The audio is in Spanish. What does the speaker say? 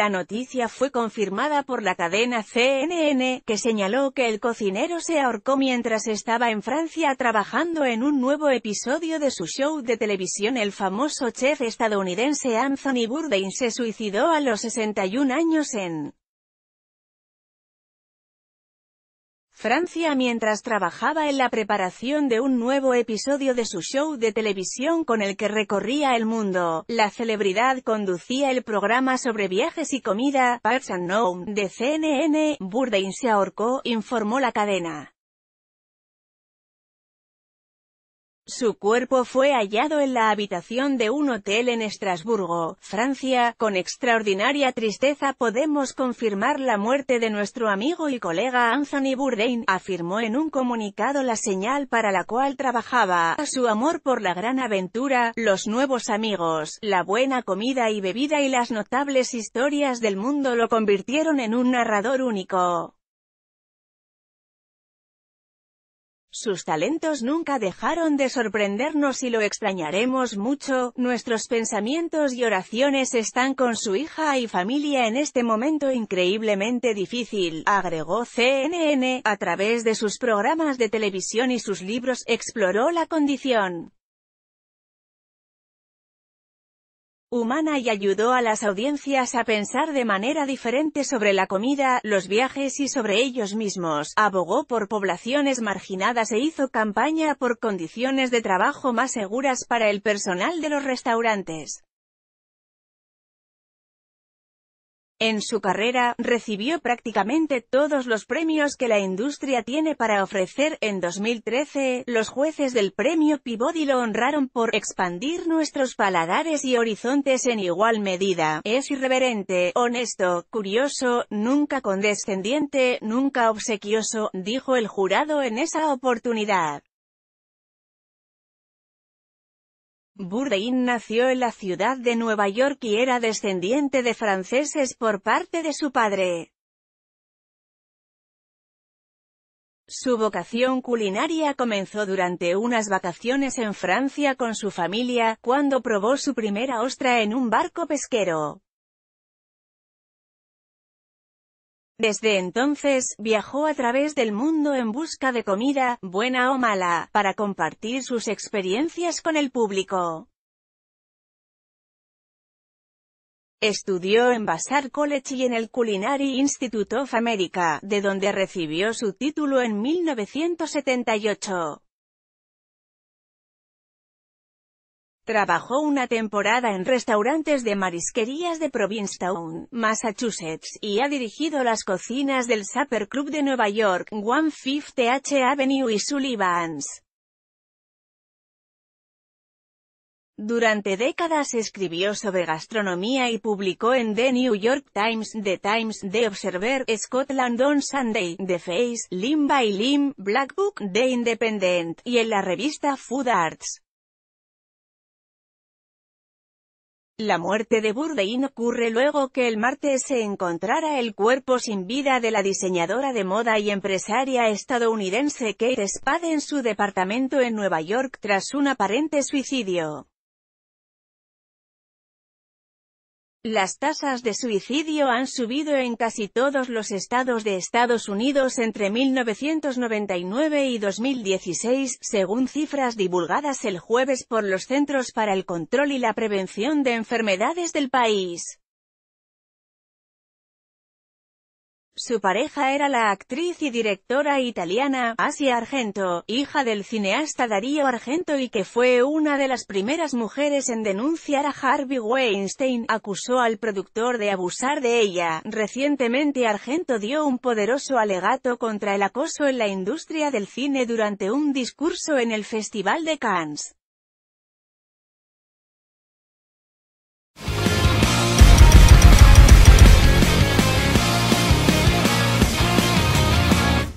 La noticia fue confirmada por la cadena CNN, que señaló que el cocinero se ahorcó mientras estaba en Francia trabajando en un nuevo episodio de su show de televisión. El famoso chef estadounidense Anthony Bourdain se suicidó a los 61 años en Francia mientras trabajaba en la preparación de un nuevo episodio de su show de televisión con el que recorría el mundo. La celebridad conducía el programa sobre viajes y comida, Parts Unknown, de CNN, Bourdain se ahorcó, informó la cadena. Su cuerpo fue hallado en la habitación de un hotel en Estrasburgo, Francia. Con extraordinaria tristeza podemos confirmar la muerte de nuestro amigo y colega Anthony Bourdain, afirmó en un comunicado la señal para la cual trabajaba, su amor por la gran aventura, los nuevos amigos, la buena comida y bebida y las notables historias del mundo lo convirtieron en un narrador único. Sus talentos nunca dejaron de sorprendernos y lo extrañaremos mucho, nuestros pensamientos y oraciones están con su hija y familia en este momento increíblemente difícil, agregó CNN, a través de sus programas de televisión y sus libros, exploró la condición humana y ayudó a las audiencias a pensar de manera diferente sobre la comida, los viajes y sobre ellos mismos, abogó por poblaciones marginadas e hizo campaña por condiciones de trabajo más seguras para el personal de los restaurantes. En su carrera, recibió prácticamente todos los premios que la industria tiene para ofrecer. En 2013, los jueces del premio Peabody lo honraron por expandir nuestros paladares y horizontes en igual medida. Es irreverente, honesto, curioso, nunca condescendiente, nunca obsequioso, dijo el jurado en esa oportunidad. Bourdain nació en la ciudad de Nueva York y era descendiente de franceses por parte de su padre. Su vocación culinaria comenzó durante unas vacaciones en Francia con su familia, cuando probó su primera ostra en un barco pesquero. Desde entonces, viajó a través del mundo en busca de comida, buena o mala, para compartir sus experiencias con el público. Estudió en Vassar College y en el Culinary Institute of America, de donde recibió su título en 1978. Trabajó una temporada en restaurantes de marisquerías de Provincetown, Massachusetts, y ha dirigido las cocinas del Supper Club de Nueva York, 150 th Avenue y Sullivan's. Durante décadas escribió sobre gastronomía y publicó en The New York Times, The Times, The Observer, Scotland on Sunday, The Face, Lim by Lim, Black Book, The Independent, y en la revista Food Arts. La muerte de Bourdain ocurre luego que el martes se encontrara el cuerpo sin vida de la diseñadora de moda y empresaria estadounidense Kate Spade en su departamento en Nueva York tras un aparente suicidio. Las tasas de suicidio han subido en casi todos los estados de Estados Unidos entre 1999 y 2016, según cifras divulgadas el jueves por los Centros para el Control y la Prevención de Enfermedades del país. Su pareja era la actriz y directora italiana, Asia Argento, hija del cineasta Darío Argento y que fue una de las primeras mujeres en denunciar a Harvey Weinstein, acusó al productor de abusar de ella. Recientemente Argento dio un poderoso alegato contra el acoso en la industria del cine durante un discurso en el Festival de Cannes.